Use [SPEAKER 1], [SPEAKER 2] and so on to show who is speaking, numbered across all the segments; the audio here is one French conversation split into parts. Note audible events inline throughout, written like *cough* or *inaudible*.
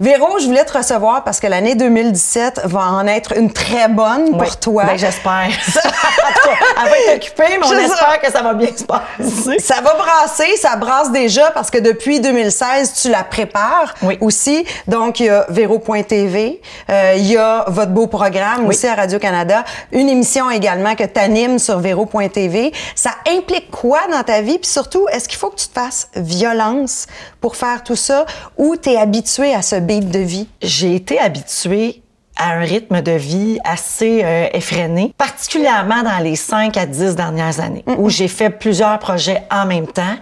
[SPEAKER 1] Véro, je voulais te recevoir parce que l'année 2017 va en être une très bonne pour toi. Ben, j'espère. *laughs* elle va être occupée, mais on espère que ça va bien se passer. Ça va brasser, ça brasse déjà parce que depuis 2016, tu la prépares aussi. Donc, il y a Véro.tv, euh, il y a votre beau programme aussi à Radio-Canada, une émission également que tu animes sur Véro.tv. Ça implique quoi dans ta vie? Puis surtout, est-ce qu'il faut que tu te fasses violence pour faire tout ça ou tu es habitué à ce de vie. J'ai été habituée à
[SPEAKER 2] un rythme de vie assez euh, effréné, particulièrement dans les 5 à 10 dernières années, où j'ai fait plusieurs projets en même temps,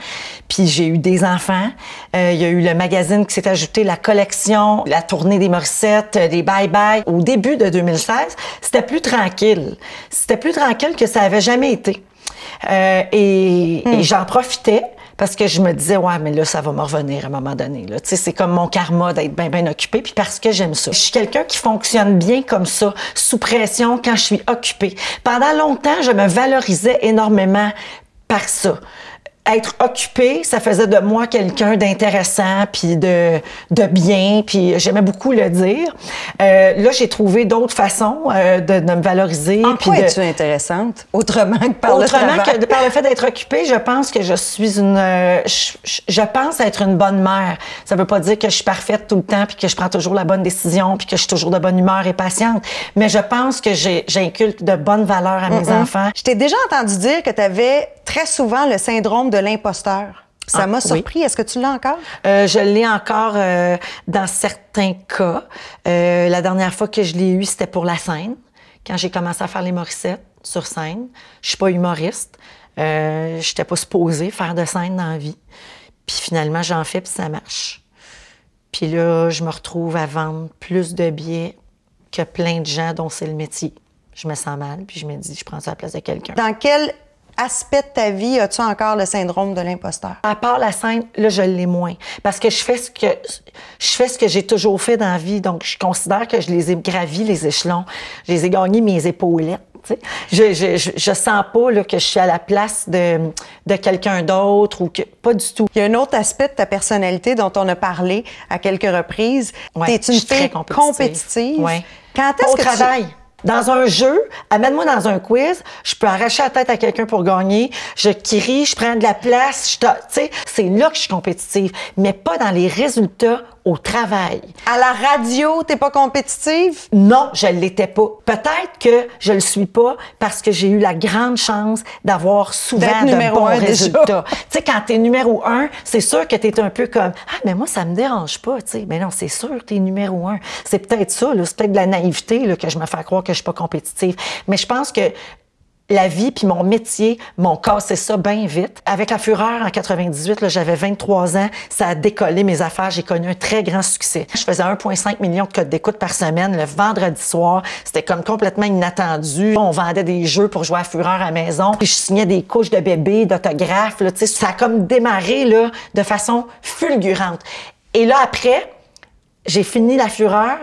[SPEAKER 2] puis j'ai eu des enfants. Euh, il y a eu le magazine qui s'est ajouté, la collection, la tournée des Morissettes, euh, des Bye Bye. Au début de 2016, c'était plus tranquille. C'était plus tranquille que ça avait jamais été. et hmm. j'en profitais parce que je me disais, ouais, mais là, ça va me revenir à un moment donné. Là. C'est comme mon karma d'être bien, bien occupé, puis parce que j'aime ça. Je suis quelqu'un qui fonctionne bien comme ça, sous pression, quand je suis occupée. Pendant longtemps, je me valorisais énormément par ça être occupée, ça faisait de moi quelqu'un d'intéressant, puis de, de bien, puis j'aimais beaucoup le dire. Euh, là, j'ai trouvé d'autres façons euh, de, de, me valoriser. En quoi es-tu
[SPEAKER 1] intéressante?
[SPEAKER 2] Autrement que par Autrement le que par le fait d'être occupée, je pense que je suis une... Euh, je, pense être une bonne mère. Ça veut pas dire que je suis parfaite tout le temps, puis que je prends toujours la bonne décision, puis que je suis toujours de bonne humeur et patiente, mais je pense que j'inculte
[SPEAKER 1] de bonnes valeurs à mes enfants. Je t'ai déjà entendu dire que tu avais très souvent le syndrome de l'imposteur. Ça ah, m'a surpris. Est-ce que tu l'as encore? Euh, je l'ai encore euh, dans
[SPEAKER 2] certains cas. Euh, la dernière fois que je l'ai eu, c'était pour la scène, quand j'ai commencé à faire les morissettes sur scène. Je suis pas humoriste. Je n'étais pas supposée faire de scène dans la vie. Puis finalement, j'en fais, puis ça marche. Puis là, je me retrouve à vendre plus de billets que plein de gens dont c'est le métier. Je me sens mal, puis je me dis, je prends ça à la place de quelqu'un. Dans
[SPEAKER 1] quel aspect de ta vie, as-tu encore le syndrome de l'imposteur? À part la scène, là, je l'ai moins. Parce que je fais ce que je fais ce que j'ai
[SPEAKER 2] toujours fait dans la vie. Donc, je considère que je les ai gravis, les échelons. Je les ai gagnés mes épaulettes.
[SPEAKER 1] Je, je, je, sens pas là, que je suis à la place de, de quelqu'un d'autre ou que pas du tout. Il y a un autre aspect de ta personnalité dont on a parlé à quelques reprises. Tu T'es une fille compétitive. Quand est-ce que travail. Tu... Dans un jeu,
[SPEAKER 2] amène-moi dans un quiz, je peux arracher la tête à quelqu'un pour gagner, je crie, je prends de la place, je sais, c'est là que je suis compétitive, mais pas dans les résultats au travail. À la radio, t'es pas compétitive? Non, je l'étais pas. Peut-être que je le suis pas parce que j'ai eu la grande chance d'avoir souvent de bons résultats. *laughs* tu sais, quand t'es numéro un, c'est sûr que t'es un peu comme, ah, mais moi, ça me dérange pas, tu sais. Mais non, c'est sûr que t'es numéro un. C'est peut-être ça, C'est peut-être de la naïveté, là, que je me fais croire que je suis pas compétitive. Mais je pense que la vie puis mon métier m'ont cassé ça bien vite. Avec La Fureur en 98, j'avais 23 ans, ça a décollé mes affaires, j'ai connu un très grand succès. Je faisais 1,5 million de codes d'écoute par semaine le vendredi soir, c'était comme complètement inattendu. On vendait des jeux pour jouer à Fureur à la maison, puis je signais des couches de bébés, d'autographes, là, ça a comme démarré là, de façon fulgurante. Et là après, j'ai fini La Fureur,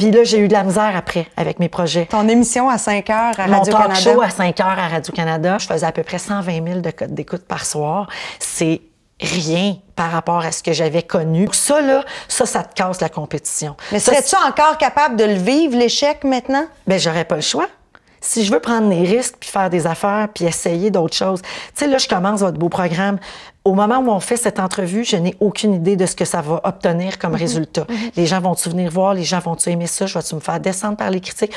[SPEAKER 2] puis là, j'ai eu de la misère après avec mes projets. Ton émission à 5 heures à Radio-Canada. à 5 heures à Radio-Canada, je faisais à peu près 120 000 de codes d'écoute par soir. C'est rien par rapport à ce que j'avais connu. Ça, là, ça, ça te casse la compétition. Mais serais-tu
[SPEAKER 1] encore capable de le vivre, l'échec, maintenant?
[SPEAKER 2] Bien, j'aurais pas le choix si je veux prendre des risques, puis faire des affaires, puis essayer d'autres choses. Tu sais, là, je commence votre beau programme au moment où on fait cette entrevue, je n'ai aucune idée de ce que ça va obtenir comme mhm. résultat. Mhm. Les gens vont-tu venir voir? Les gens vont-tu aimer ça? Je vais-tu me faire descendre par les critiques?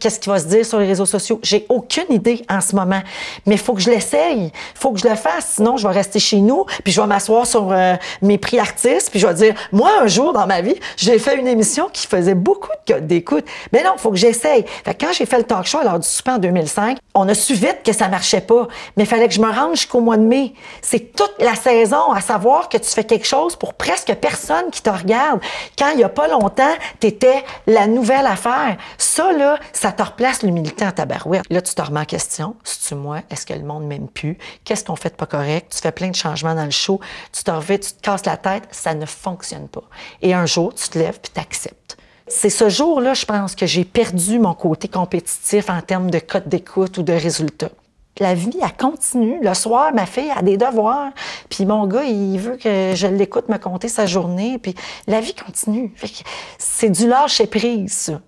[SPEAKER 2] Qu'est-ce qui va se dire sur les réseaux sociaux? J'ai aucune idée en ce moment. Mais il faut que je l'essaye. Il faut que je le fasse. Sinon, je vais rester chez nous, puis je vais m'asseoir sur euh, mes prix artistes, puis je vais dire, moi, un jour dans ma vie, j'ai fait une émission qui faisait beaucoup d'écoute. Mais non, il faut que j'essaye. Quand j'ai fait le talk show à l'heure du souper en 2005, on a su vite que ça marchait pas, mais il fallait que je me range jusqu'au mois de mai. C'est tout la saison à savoir que tu fais quelque chose pour presque personne qui te regarde. Quand il n'y a pas longtemps, tu étais la nouvelle affaire. Ça, là, ça te replace l'humilité en tabarouette. Là, tu te remets en question. C'est-tu moi? Est-ce que le monde m'aime plus? Qu'est-ce qu'on fait de pas correct? Tu fais plein de changements dans le show. Tu te reviens, tu te casses la tête. Ça ne fonctionne pas. Et un jour, tu te lèves puis t'acceptes. C'est ce jour-là, je pense, que j'ai perdu mon côté compétitif en termes de cote d'écoute ou de résultats la vie, elle continue. Le soir, ma fille a des devoirs. Puis mon gars, il veut que je l'écoute me compter sa journée. Puis la vie continue.
[SPEAKER 1] C'est du lâcher prise, ça.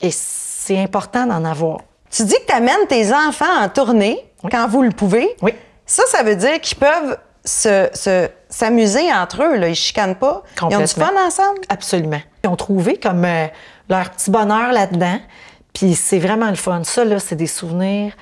[SPEAKER 1] Et c'est important d'en avoir. Tu dis que tu amènes tes enfants en tournée quand vous le pouvez. Oui. Ça, ça veut dire qu'ils peuvent se, s'amuser entre eux. Ils Ils chicanent pas. Ils ont du fun ensemble. Absolument.
[SPEAKER 2] Ils ont trouvé comme euh, leur petit bonheur là-dedans. Puis c'est vraiment le fun. Ça, là, c'est des souvenirs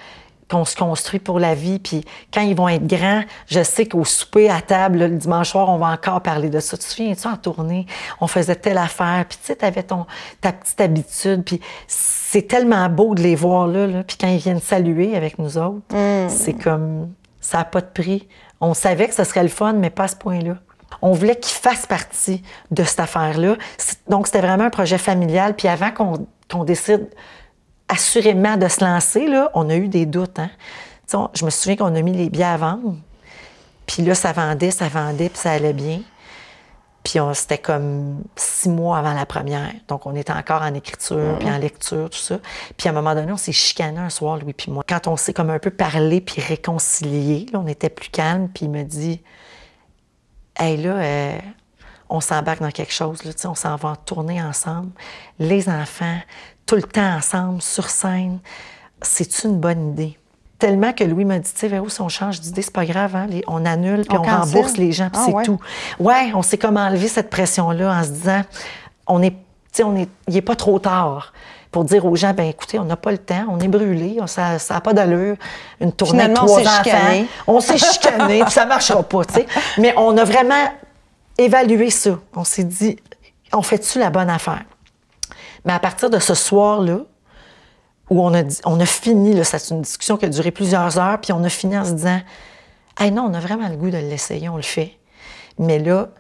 [SPEAKER 2] qu'on se construit pour la vie. Puis quand ils vont être grands, je sais qu'au souper à table, le dimanche soir, on va encore parler de ça. Tu te souviens-tu en tournée? On faisait telle affaire. Puis tu sais, t'avais ton, ta petite habitude. Puis c'est tellement beau de les voir là. là. Puis quand ils viennent saluer avec nous autres, mm. c'est comme... Ça n'a pas de prix. On savait que ce serait le fun, mais pas à ce point-là. On voulait qu'ils fassent partie de cette affaire-là. Donc, c'était vraiment un projet familial. Puis avant qu'on qu'on décide assurément de se lancer, là, on a eu des doutes. Hein? je me souviens qu'on a mis les billets à vendre. Puis là, ça vendait, ça vendait, puis ça allait bien. Puis c'était comme six mois avant la première. Donc, on était encore en écriture, mhm. puis en lecture, tout ça. Puis à un moment donné, on s'est chicané un soir, lui puis moi. Quand on s'est comme un peu parlé, puis réconcilié, on était plus calme, puis il me dit Hey, là, euh, on s'embarque dans quelque chose, on s'en va tourner ensemble, les enfants, tout le temps ensemble, sur scène. C'est une bonne idée. Tellement que Louis m'a dit, tu sais, si on change d'idée, c'est pas grave, hein, on annule, puis on, rembourse les gens, puis ah, c'est tout. Ouais, on s'est comme enlevé cette pression-là en se disant, on est, on est, il n'est pas trop tard pour dire aux gens, ben écoutez, on n'a pas le temps, on est brûlé, ça n'a pas d'allure, une tournée de trois on enfants. On s'est chicané, ça marchera pas, tu Mais on a vraiment évaluer ça. On s'est dit, on fait-tu la bonne affaire? Mais à partir de ce soir-là, où on a, on a fini, c'est une discussion qui a duré plusieurs heures, puis on a fini en se disant, non, on a vraiment le goût de l'essayer, on le fait. Mais là,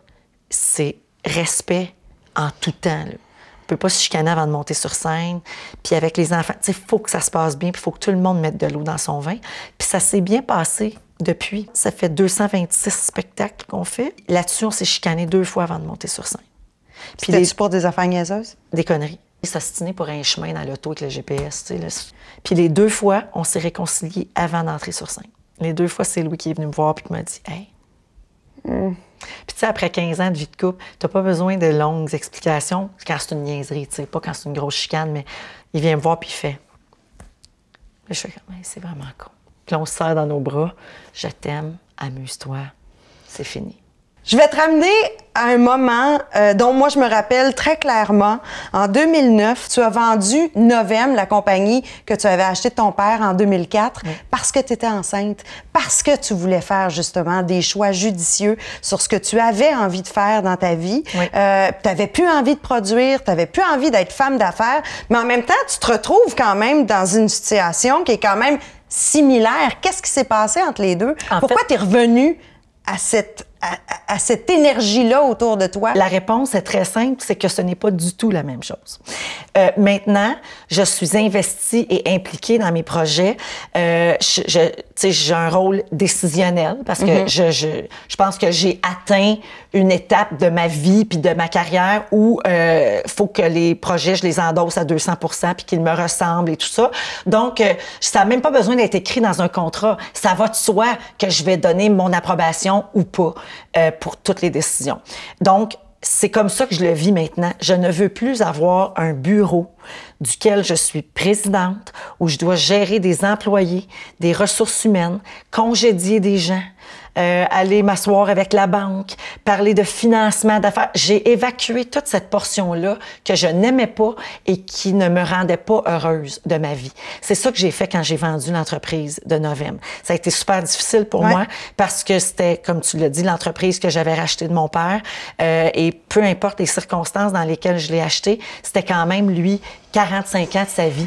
[SPEAKER 2] c'est respect en tout temps. On On peut pas se chicaner avant de monter sur scène. Puis avec les enfants, il faut que ça se passe bien, puis il faut que tout le monde mette de l'eau dans son vin. Puis ça s'est bien passé depuis. Ça fait 226 spectacles qu'on fait. Là-dessus, on s'est chicané deux fois avant de monter sur scène. Puis des... pour des affaires niaiseuses? Des conneries. s'est s'astinaient pour un chemin dans l'auto avec le GPS. Puis les deux fois, on s'est réconcilié avant d'entrer sur scène. Les deux fois, c'est Louis qui est venu me voir puis qui m'a dit Hey. Hmm. Puis tu sais, après 15 ans de vie de couple, t'as pas besoin de longues explications quand c'est une niaiserie, tu sais, pas quand c'est une grosse chicane, mais il vient me voir puis il fait. je fais comme, c'est vraiment con. Puis on se serre dans nos bras. Je t'aime, amuse-toi. C'est fini.
[SPEAKER 1] Je vais te ramener à un moment euh, dont moi je me rappelle très clairement. En 2009, tu as vendu Novem, la compagnie que tu avais achetée de ton père en 2004, parce que tu étais enceinte, parce que tu voulais faire justement des choix judicieux sur ce que tu avais envie de faire dans ta vie. Euh, tu n'avais plus envie de produire, tu n'avais plus envie d'être femme d'affaires, mais en même temps, tu te retrouves quand même dans une situation qui est quand même similaire. Qu'est-ce qui s'est passé entre les deux? Pourquoi tu es revenu à cette à, cette énergie-là autour de toi? La réponse est très simple, c'est que ce n'est
[SPEAKER 2] pas du tout la même chose. Euh, maintenant, je suis investie et impliquée dans mes projets. Euh, je, je j'ai un rôle décisionnel parce que mhm. je, je, je, pense que j'ai atteint une étape de ma vie puis de ma carrière où euh, faut que les projets, je les endosse à 200 puis qu'ils me ressemblent et tout ça. Donc, euh, ça n'a même pas besoin d'être écrit dans un contrat. Ça va de soi que je vais donner mon approbation ou pas. Euh, pour toutes les décisions. Donc, c'est comme ça que je le vis maintenant. Je ne veux plus avoir un bureau duquel je suis présidente, où je dois gérer des employés, des ressources humaines, congédier des gens, euh, aller m'asseoir avec la banque, parler de financement d'affaires. J'ai évacué toute cette portion-là que je n'aimais pas et qui ne me rendait pas heureuse de ma vie. C'est ça que j'ai fait quand j'ai vendu l'entreprise de novembre. Ça a été super difficile pour moi parce que c'était, comme tu l'as dit, l'entreprise que j'avais rachetée de mon père. Euh, et peu importe les circonstances dans lesquelles je l'ai achetée, c'était quand même lui 45 ans de sa vie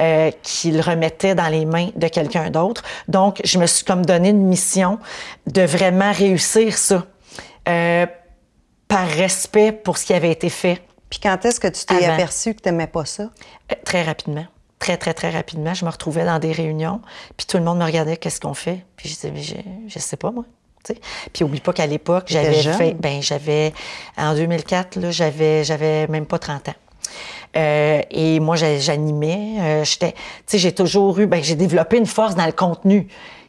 [SPEAKER 2] euh, qu'il remettait dans les mains de quelqu'un d'autre. Donc, je me suis comme donné une mission de vraiment réussir ça euh, par respect pour ce qui avait été fait. Puis quand est-ce que tu t'es aperçu que tu n'aimais pas ça? Euh, très rapidement. Très, très, très rapidement. Je me retrouvais dans des réunions, puis tout le monde me regardait, qu'est-ce qu'on fait? Puis je disais, je, ne sais pas, moi. Puis oublie pas qu'à l'époque, j'avais fait, ben j'avais en 2004 j'avais j'avais même pas 30 ans. Euh, et moi, j'animais. Euh, j'étais, tu sais, j'ai toujours eu, ben, j'ai développé une force dans le contenu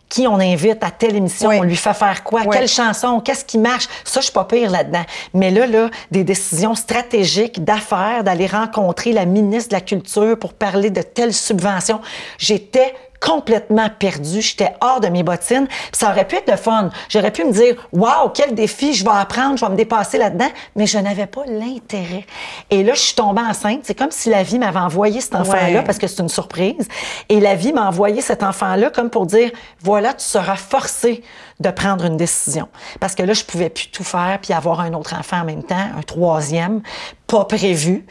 [SPEAKER 2] qui on invite à telle émission, on lui fait faire quoi, quelle chanson, qu'est-ce qui marche. Ça, je suis pas pire là-dedans. Mais là, là, des décisions stratégiques d'affaires, d'aller rencontrer la ministre de la Culture pour parler de telle subvention. J'étais complètement perdue. J'étais hors de mes bottines. ça aurait pu être le fun. J'aurais pu me dire, waouh, quel défi, je vais apprendre, je vais me dépasser là-dedans. Mais je n'avais pas l'intérêt. Et là, je suis tombée enceinte. C'est comme si la vie m'avait envoyé cet enfant-là parce que c'est une surprise. Et la vie m'a envoyé cet enfant-là comme pour dire, voilà, tu seras forcé de prendre une décision. Parce que là, je pouvais plus tout faire puis avoir un autre enfant en même temps, un troisième, pas prévu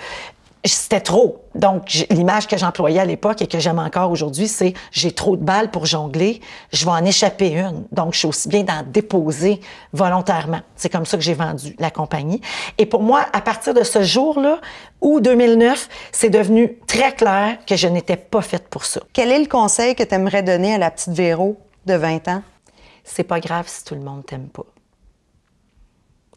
[SPEAKER 2] c'était trop. Donc, l'image que j'employais à l'époque et que j'aime encore aujourd'hui, c'est j'ai trop de balles pour jongler, je vais en échapper une. Donc, je suis aussi bien d'en déposer volontairement. C'est comme ça que j'ai vendu la compagnie. Et pour moi, à partir de ce jour-là, ou 2009, c'est devenu très clair que je n'étais pas faite pour ça.
[SPEAKER 1] Quel est le conseil que tu aimerais donner à la petite Véro de 20 ans? C'est pas grave si tout le monde t'aime pas.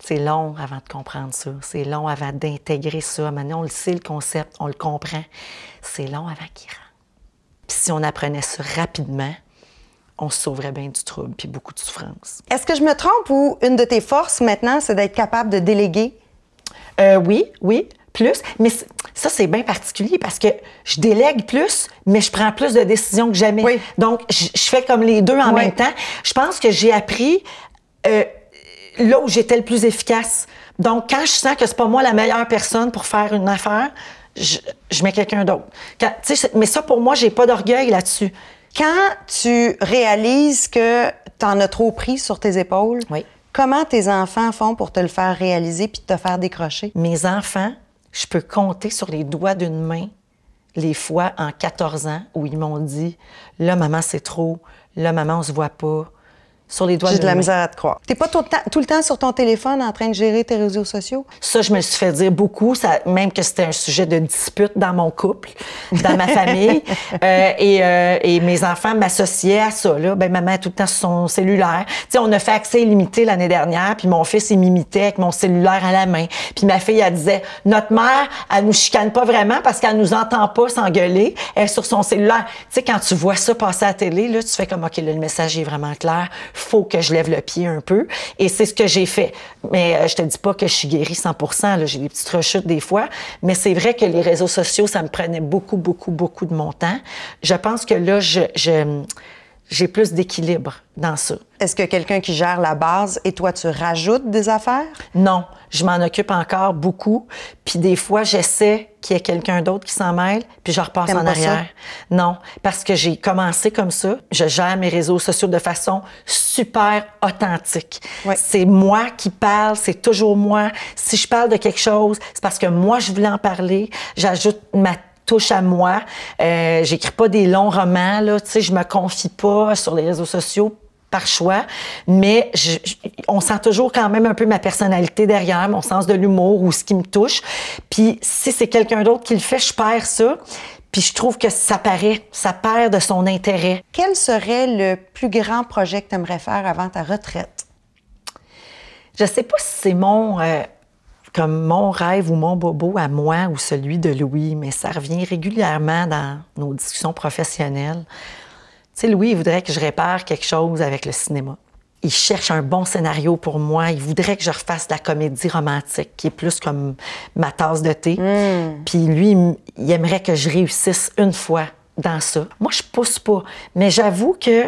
[SPEAKER 1] C'est long avant de comprendre ça. C'est long avant d'intégrer
[SPEAKER 2] ça. Maintenant, on le sait, le concept, on le comprend. C'est long avant qu'il rentre. Puis si on apprenait ça rapidement, on sauverait bien du trouble puis beaucoup de souffrance.
[SPEAKER 1] Est-ce que je me trompe ou une de tes forces maintenant, c'est d'être capable de déléguer? Euh, oui, oui, plus. Mais ça, c'est bien particulier parce que je délègue plus, mais je prends plus de décisions
[SPEAKER 2] que jamais. Donc, je fais comme les deux en même temps. Je pense que j'ai appris euh, là où j'étais le plus efficace. Donc, quand je sens que c'est pas moi la meilleure personne pour faire une affaire, je, mets quelqu'un d'autre. Mais ça, pour moi, j'ai pas d'orgueil là-dessus.
[SPEAKER 1] Quand tu réalises que tu en as trop pris sur tes épaules, comment tes enfants font pour te le faire réaliser puis te faire décrocher? Mes enfants,
[SPEAKER 2] je peux compter sur les doigts d'une main les fois en 14 ans où ils m'ont dit Là, maman, c'est trop. Là, maman, on se voit pas les doigts de J'ai de la misère
[SPEAKER 1] à te croire. T'es pas tout le, temps, sur ton téléphone en train de gérer tes réseaux sociaux?
[SPEAKER 2] Ça, je me suis fait dire beaucoup, ça, même que c'était un sujet de dispute dans mon couple, dans ma famille. *laughs* Euh, euh, et, mes enfants m'associaient à ça. Là. Ben, maman, tout le temps sur son cellulaire. sais, on a fait accès illimité l'année dernière, puis mon fils, il m'imitait avec mon cellulaire à la main. Puis ma fille, elle disait, notre mère, elle nous chicane pas vraiment parce qu'elle nous entend pas s'engueuler, elle est sur son cellulaire. Tu sais, quand tu vois ça passer à la télé, là, tu fais comme, OK, le message est vraiment clair faut que je lève le pied un peu. Et c'est ce que j'ai fait. Mais euh, je te dis pas que je suis guérie 100 J'ai des petites rechutes des fois. Mais c'est vrai que les réseaux sociaux, ça me prenait beaucoup, beaucoup, beaucoup de mon temps. Je pense que là, je, je j'ai plus d'équilibre dans ça. Est-ce que quelqu'un qui gère la base et toi, tu rajoutes des affaires? Non, je m'en occupe encore beaucoup. Puis des fois, j'essaie qu'il y ait quelqu'un d'autre qui s'en mêle, puis je repasse en arrière. Non, parce que j'ai commencé comme ça. Je gère mes réseaux sociaux de façon super authentique. C'est moi qui parle, c'est toujours moi. Si je parle de quelque chose, c'est parce que moi, je voulais en parler. J'ajoute ma touche à moi. Euh, J'écris pas des longs romans, là. Tu sais, je me confie pas sur les réseaux sociaux par choix, mais on sent toujours quand même un peu ma personnalité derrière, mon sens de l'humour ou ce qui me touche. Puis si c'est quelqu'un d'autre qui le fait, je perds ça. Puis je trouve que ça paraît, ça perd de son
[SPEAKER 1] intérêt. Quel serait le plus grand projet que tu aimerais faire avant ta retraite?
[SPEAKER 2] Je sais pas si c'est mon... Euh, comme mon rêve ou mon bobo à moi ou celui de Louis, mais ça revient régulièrement dans nos discussions professionnelles. Tu sais, Louis, il voudrait que je répare quelque chose avec le cinéma. Il cherche un bon scénario pour moi. Il voudrait que je refasse de la comédie romantique, qui est plus comme ma tasse de thé. Mm. Puis lui, il aimerait que je réussisse une fois dans ça. Moi, je pousse pas, mais j'avoue que,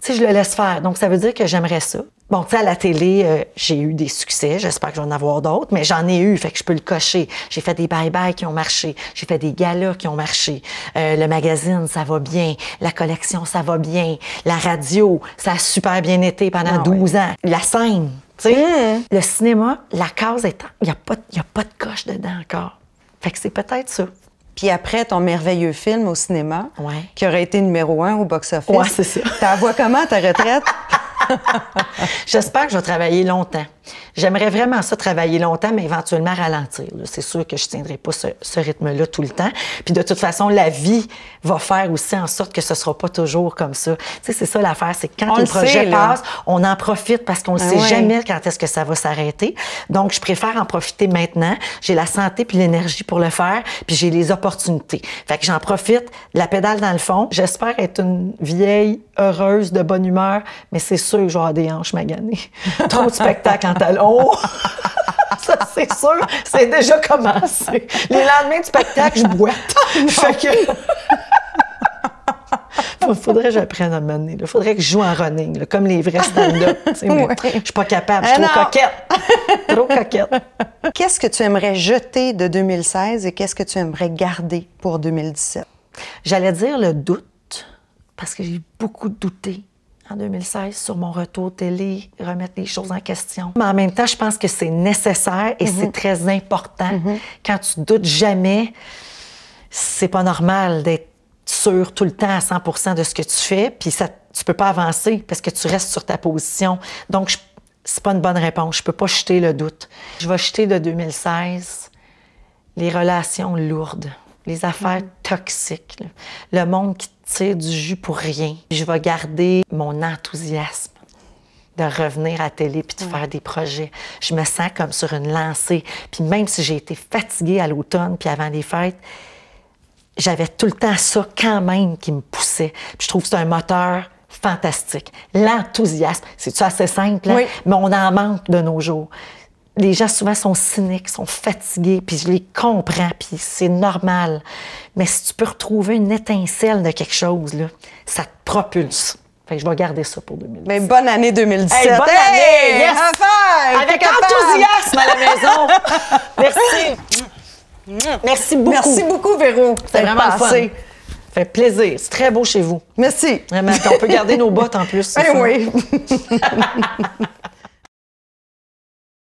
[SPEAKER 2] tu je le laisse faire. Donc, ça veut dire que j'aimerais ça. Bon, tu sais, à la télé, euh, j'ai eu des succès. J'espère que j'en vais avoir d'autres, mais j'en ai eu, fait que je peux le cocher. J'ai fait des bye-bye qui ont marché. J'ai fait des galas qui ont marché. Euh, le magazine, ça va bien. La collection, ça va bien. La radio, ça a super bien été pendant 12 ah ans. La scène,
[SPEAKER 1] tu sais. Hein? Le cinéma, la case est... il n'y a, pas, a pas de coche dedans encore. Fait que c'est peut-être ça. Puis après ton merveilleux film au cinéma, qui aurait été numéro un au box-office, ouais, c'est ça. ta voix comment ta retraite? *laughs* *laughs* J'espère que je vais
[SPEAKER 2] travailler longtemps. J'aimerais vraiment ça travailler longtemps, mais éventuellement ralentir. C'est sûr que je ne tiendrai pas ce, ce rythme-là tout le temps. Puis de toute façon, la vie va faire aussi en sorte que ce ne sera pas toujours comme ça. Tu sais, c'est ça l'affaire, c'est quand on le projet passe, on en profite parce qu'on ne ah sait jamais quand est-ce que ça va s'arrêter. Donc, je préfère en profiter maintenant. J'ai la santé puis l'énergie pour le faire, puis j'ai les opportunités. Fait que j'en profite, la pédale dans le fond. J'espère être une vieille, heureuse, de bonne humeur, mais c'est sûr sûr que des hanches maganées. *laughs* Trop de spectacles en talons. *laughs* ça, c'est sûr, c'est déjà commencé. Les lendemains du spectacle, je boite. *laughs* faudrait que j'apprenne à mener, Il faudrait que je joue en running, comme les vrais stand-up. Je suis pas
[SPEAKER 1] capable, je suis eh trop
[SPEAKER 2] coquette. trop
[SPEAKER 1] coquette. Qu'est-ce que tu aimerais jeter de 2016 et qu'est-ce que tu aimerais garder pour 2017? J'allais dire le doute, parce que j'ai beaucoup douté 2016 sur mon retour télé, remettre les choses en
[SPEAKER 2] question. Mais en même temps, je pense que c'est nécessaire et c'est mhm. très important. Mhm. Quand tu doutes jamais, c'est pas normal d'être sûr tout le temps à 100 de ce que tu fais, puis ça, tu peux pas avancer parce que tu restes sur ta position. Donc, c'est pas une bonne réponse. Je peux pas jeter le doute. Je vais jeter de 2016 les relations lourdes, les affaires mhm. toxiques, le monde qui tire du jus pour rien. Je vais garder mon enthousiasme de revenir à la télé puis de faire des projets. Je me sens comme sur une lancée. Puis même si j'ai été fatiguée à l'automne puis avant les fêtes, j'avais tout le temps ça quand même qui me poussait. je trouve que c'est un moteur fantastique. L'enthousiasme, c'est-tu assez simple? Hein? Mais on en manque de nos jours les gens souvent sont cyniques, sont fatigués, puis je les comprends, puis c'est normal. Mais si tu peux retrouver une étincelle de quelque chose, là,
[SPEAKER 1] ça te propulse. Fait je vais garder ça pour 2017. Mais bonne année 2017. bonne année! Avec enthousiasme à la maison. *laughs* Merci.
[SPEAKER 2] Merci beaucoup. Merci beaucoup, Véro. C'est vraiment fun. Fait plaisir. C'est très beau chez vous.
[SPEAKER 1] Merci. on peut garder nos bottes en plus. Ben oui. *laughs*